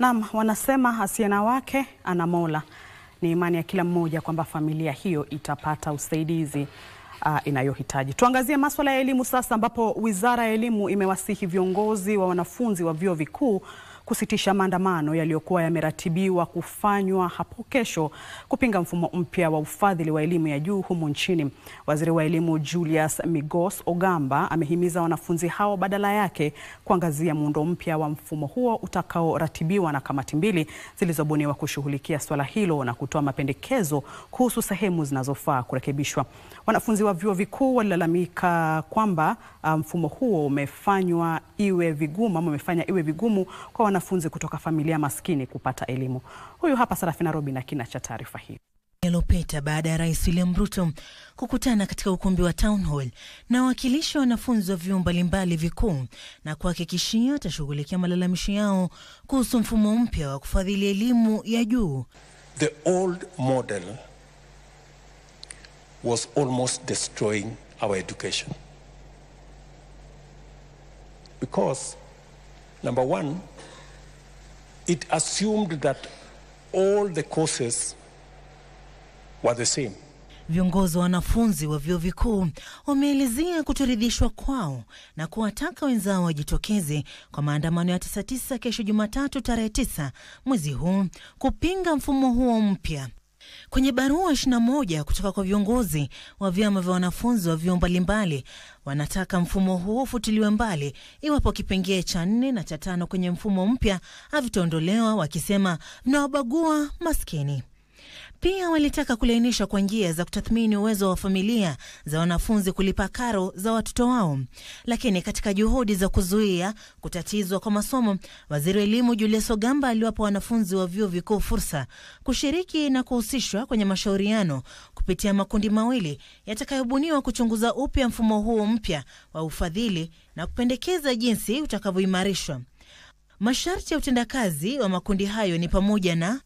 Naam, wanasema asiye na wake ana Mola. Ni imani ya kila mmoja kwamba familia hiyo itapata usaidizi uh, inayohitaji. Tuangazie masuala ya elimu sasa, ambapo Wizara ya Elimu imewasihi viongozi wa wanafunzi wa vyuo vikuu kusitisha maandamano yaliyokuwa yameratibiwa kufanywa hapo kesho kupinga mfumo mpya wa ufadhili wa elimu ya juu humu nchini. Waziri wa Elimu Julius Migos Ogamba amehimiza wanafunzi hao badala yake kuangazia muundo mpya wa mfumo huo utakaoratibiwa na kamati mbili zilizobuniwa kushughulikia swala hilo na kutoa mapendekezo kuhusu sehemu zinazofaa kurekebishwa. Wanafunzi wa vyuo vikuu walilalamika kwamba um, mfumo huo umefanywa iwe vigumu ama umefanya iwe vigumu kwa wanafunzi wanafunzi kutoka familia maskini kupata elimu. Huyu hapa Sarafina Robi na kina cha taarifa hii yaliyopita baada ya Rais William Ruto kukutana katika ukumbi wa Town Hall na wawakilishi wa wanafunzi wa vyuo mbalimbali vikuu na kuhakikishia atashughulikia malalamishi yao kuhusu mfumo mpya wa kufadhili elimu ya juu. The old model was almost destroying our education. Because number one, it assumed that all the courses were the same. Viongozi wa wanafunzi wa vyuo vikuu wameelezea kutoridhishwa kwao na kuwataka wenzao wajitokeze kwa maandamano ya 99 kesho Jumatatu tarehe 9 mwezi huu kupinga mfumo huo mpya Kwenye barua 21 kutoka kwa viongozi wa vyama vya wanafunzi wa vyuo mbalimbali, wanataka mfumo huo ufutiliwe mbali iwapo kipengee cha nne na cha tano kwenye mfumo mpya havitaondolewa, wakisema mnawabagua maskini. Pia walitaka kulainisha kwa njia za kutathmini uwezo wa familia za wanafunzi kulipa karo za watoto wao. Lakini katika juhudi za kuzuia kutatizwa kwa masomo, waziri wa elimu Julius Ogamba aliwapa wanafunzi wa vyuo vikuu fursa kushiriki na kuhusishwa kwenye mashauriano kupitia makundi mawili yatakayobuniwa kuchunguza upya mfumo huo mpya wa ufadhili na kupendekeza jinsi utakavyoimarishwa. Masharti ya utendakazi wa makundi hayo ni pamoja na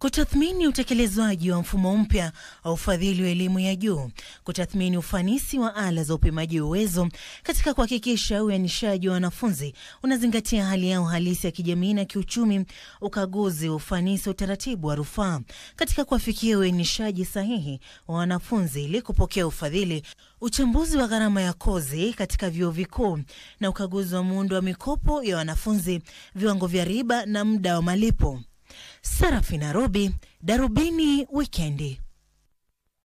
kutathmini utekelezwaji wa mfumo mpya wa ufadhili wa elimu ya juu, kutathmini ufanisi wa ala za upimaji uwezo katika kuhakikisha uainishaji wa wanafunzi unazingatia hali yao halisi ya kijamii na kiuchumi, ukaguzi wa ufanisi wa utaratibu wa rufaa katika kuwafikia uainishaji sahihi wa wanafunzi ili kupokea ufadhili, uchambuzi wa gharama ya kozi katika vyuo vikuu na ukaguzi wa muundo wa mikopo ya wanafunzi, viwango vya riba na muda wa malipo. Sarafina Robi, Darubini Wikendi.